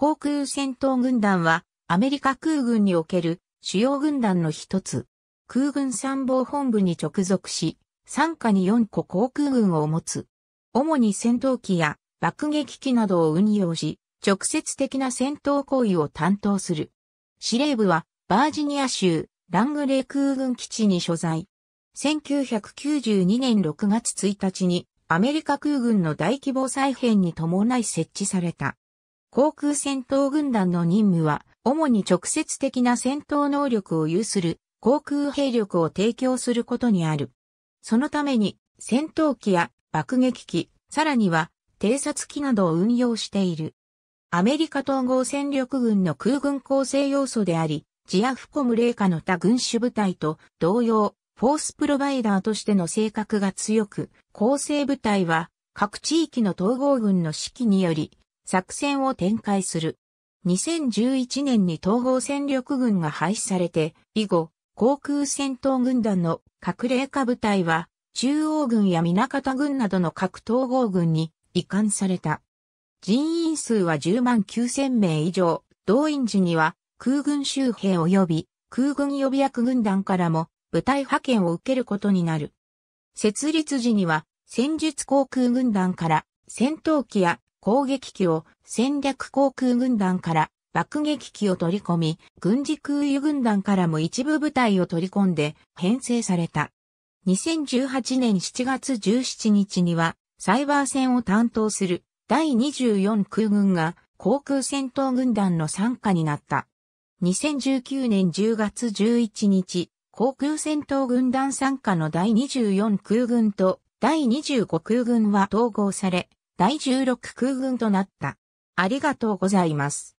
航空戦闘軍団はアメリカ空軍における主要軍団の一つ。空軍参謀本部に直属し、傘下に4個航空軍を持つ。主に戦闘機や爆撃機などを運用し、直接的な戦闘行為を担当する。司令部はバージニア州ラングレー空軍基地に所在。1992年6月1日にアメリカ空軍の大規模再編に伴い設置された。航空戦闘軍団の任務は、主に直接的な戦闘能力を有する航空兵力を提供することにある。そのために戦闘機や爆撃機、さらには偵察機などを運用している。アメリカ統合戦力軍の空軍構成要素であり、ジアフコム霊下の他軍種部隊と同様、フォースプロバイダーとしての性格が強く、構成部隊は各地域の統合軍の指揮により作戦を展開する。2011年に統合戦力軍が廃止されて、以後、航空戦闘軍団の隠れ化部隊は、中央軍や南方軍などの各統合軍に移管された。人員数は10万9000名以上、動員時には空軍周兵及び空軍予備役軍団からも部隊派遣を受けることになる。設立時には戦術航空軍団から戦闘機や攻撃機を戦略航空軍団から爆撃機を取り込み、軍事空輸軍団からも一部部隊を取り込んで編成された。2018年7月17日には、サイバー戦を担当する第24空軍が航空戦闘軍団の参加になった。2019年10月11日、航空戦闘軍団参加の第24空軍と第25空軍は統合され、第16空軍となった。ありがとうございます。